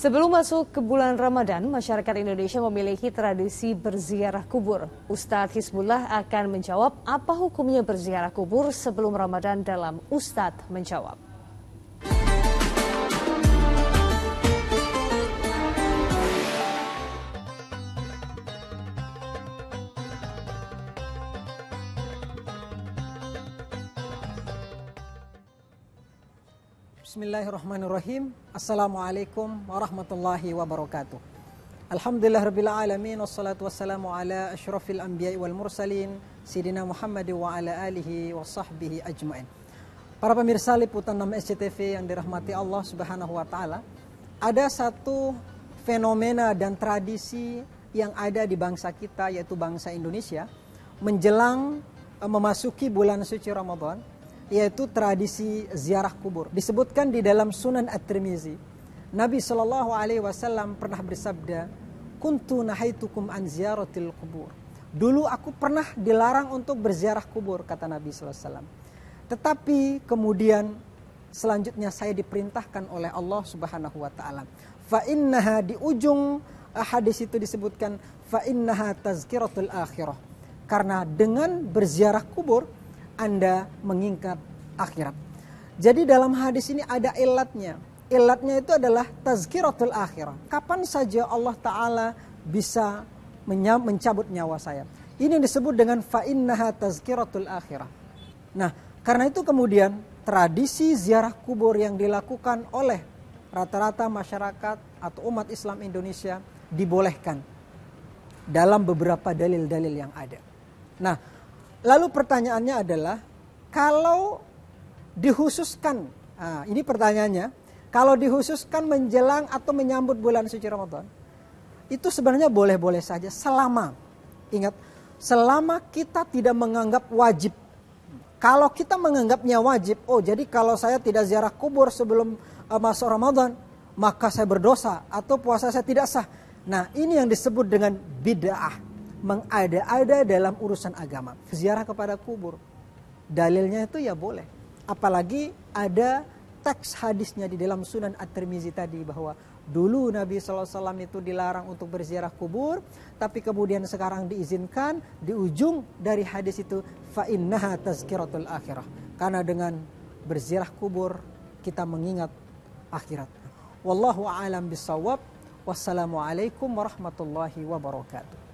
Sebelum masuk ke bulan Ramadan, masyarakat Indonesia memiliki tradisi berziarah kubur. Ustadz Hizbullah akan menjawab apa hukumnya berziarah kubur sebelum Ramadan dalam Ustadz menjawab. Bismillahirrahmanirrahim. Assalamualaikum warahmatullahi wabarakatuh. Alhamdulillah rabbil alamin wassalatu wassalamu ala asyrafil anbiya'i wal mursalin sidina Muhammad wa ala alihi wa sahbihi ajmain. Para pemirsa liputan 6 SCTV yang dirahmati Allah Subhanahu wa taala, ada satu fenomena dan tradisi yang ada di bangsa kita yaitu bangsa Indonesia menjelang eh, memasuki bulan suci Ramadan yaitu tradisi ziarah kubur. Disebutkan di dalam Sunan At-Tirmizi, Nabi Shallallahu alaihi wasallam pernah bersabda, "Kuntu nahaitukum an ziaratil kubur." Dulu aku pernah dilarang untuk berziarah kubur kata Nabi Shallallahu alaihi wasallam. Tetapi kemudian selanjutnya saya diperintahkan oleh Allah Subhanahu wa taala. Fa innaha di ujung eh, hadis itu disebutkan fa innaha tazkiratul akhirah. Karena dengan berziarah kubur anda mengingat akhirat. Jadi dalam hadis ini ada ilatnya. Ilatnya itu adalah tazkiratul akhirah. Kapan saja Allah Ta'ala bisa mencabut nyawa saya. Ini disebut dengan fa'innaha tazkiratul akhirah. Nah, karena itu kemudian tradisi ziarah kubur yang dilakukan oleh rata-rata masyarakat atau umat Islam Indonesia dibolehkan dalam beberapa dalil-dalil yang ada. Nah, Lalu pertanyaannya adalah kalau dihususkan, nah ini pertanyaannya, kalau dihususkan menjelang atau menyambut bulan suci Ramadan, itu sebenarnya boleh-boleh saja selama ingat selama kita tidak menganggap wajib. Kalau kita menganggapnya wajib, oh jadi kalau saya tidak ziarah kubur sebelum eh, masuk Ramadan, maka saya berdosa atau puasa saya tidak sah. Nah, ini yang disebut dengan bid'ah. Ah mengada-ada dalam urusan agama. Ziarah kepada kubur. Dalilnya itu ya boleh. Apalagi ada teks hadisnya di dalam Sunan At-Tirmizi tadi bahwa dulu Nabi Sallallahu Alaihi Wasallam itu dilarang untuk berziarah kubur, tapi kemudian sekarang diizinkan di ujung dari hadis itu atas tazkiratul akhirah. Karena dengan berziarah kubur kita mengingat akhirat. Wallahu a'lam bisawab. Wassalamualaikum warahmatullahi wabarakatuh.